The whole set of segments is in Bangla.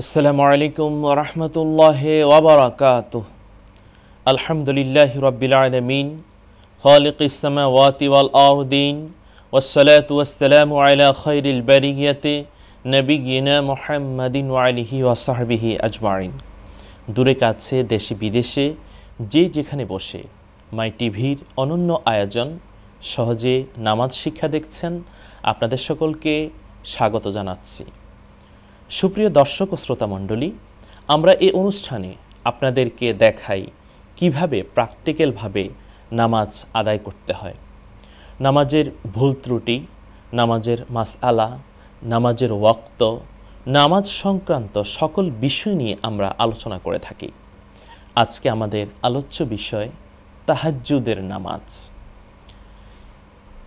আসসালামু আলাইকুম রহমতুল্লাহ ওবরাকাত আলহামদুলিল্লাহ রবিল আলমিন খালিক ইসলামা ওয়াতিওয়াল আউদ্দিন ওসলাত ওয়াসালাম আলা খৈরিল বারিগিয়াতে নবীনা মোহাম্মদিন ওয়ালিহি ওয়াসাহবিহি আজমারিন দূরে কাছে দেশে বিদেশে যে যেখানে বসে মাই টিভির অনন্য আয়োজন সহজে নামাজ শিক্ষা দেখছেন আপনাদের সকলকে স্বাগত জানাচ্ছি সুপ্রিয় দর্শক ও শ্রোতামণ্ডলী আমরা এই অনুষ্ঠানে আপনাদেরকে দেখাই কিভাবে প্র্যাকটিক্যালভাবে নামাজ আদায় করতে হয় নামাজের ভুল ত্রুটি নামাজের মাসআলা নামাজের ওয়াক্ত নামাজ সংক্রান্ত সকল বিষয় নিয়ে আমরা আলোচনা করে থাকি আজকে আমাদের আলোচ্য বিষয় তাহাজ্জুদের নামাজ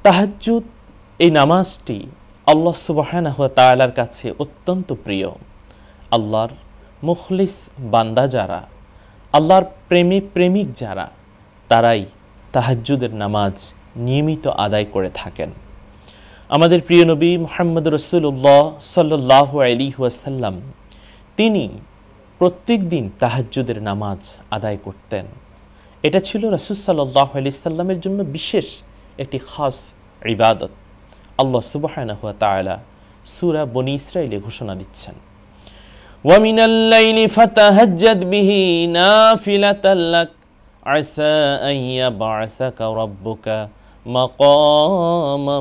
তাহাজ্জুদ এই নামাজটি আল্লাহ সুবাহানাহ তালার কাছে অত্যন্ত প্রিয় আল্লাহর মুখলিস বান্দা যারা আল্লাহর প্রেমী প্রেমিক যারা তারাই তাহাজ্জুদের নামাজ নিয়মিত আদায় করে থাকেন আমাদের প্রিয় নবী মোহাম্মদ রসুল্লাহ সাল্লাহ আলী ওয়াসাল্লাম তিনি প্রত্যেক দিন তাহাজ্জুদের নামাজ আদায় করতেন এটা ছিল রসুল সাল্লাহ আলি সাল্লামের জন্য বিশেষ একটি খাস ইবাদত আল্লাহ সুবাহ তালা সুরা বনি ইসরায়েলে ঘোষণা দিচ্ছেন ومن الليل فتهجد به نافلة لك عسى أن يبعثك ربك مقاما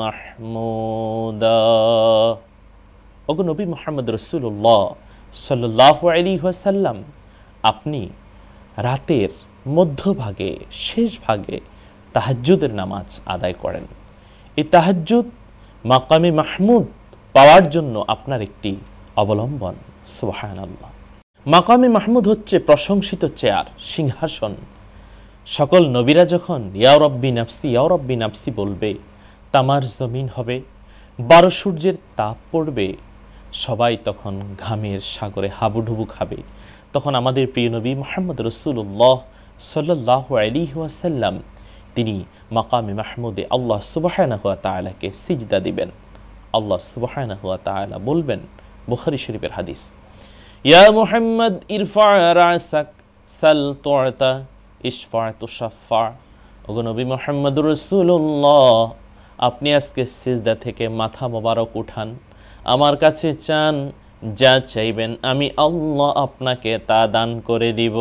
محمودا ওগো নবী মোহাম্মদ রসুল্লাহ সাল্লাহ আপনি রাতের মধ্যভাগে শেষ ভাগে তাহাজ্জুদের নামাজ আদায় করেন এই তাহাজুদ মাকামি মাহমুদ পাওয়ার জন্য আপনার একটি অবলম্বন সোহান আল্লাহ মাকামে মাহমুদ হচ্ছে প্রশংসিত চেয়ার সিংহাসন সকল নবীরা যখন ইয়াওরব্বি নাফসি ইয়াওরব্বি নাফসি বলবে তামার জমিন হবে বারো সূর্যের তাপ পড়বে সবাই তখন ঘামের সাগরে হাবুডুবু খাবে তখন আমাদের প্রিয় নবী মোহাম্মদ রসুল্লাহ সাল্লাহ আলী ওয়াসাল্লাম তিনি মাকামে মাহমুদে আল্লাহ সুবাহানা হুয়া তালাকে সিজদা দিবেন আল্লাহ সুবাহানা হুয়া তালা বলবেন বুখারি শরীফের হাদিস ইয়া মুহাম্মদ ইরফা রাসাক সাল তোয়াতা ইশফা তুষাফা নবী মোহাম্মদ রসুল্লাহ আপনি আজকে সিজদা থেকে মাথা মোবারক উঠান আমার কাছে চান যা চাইবেন আমি আল্লাহ আপনাকে তা দান করে দিব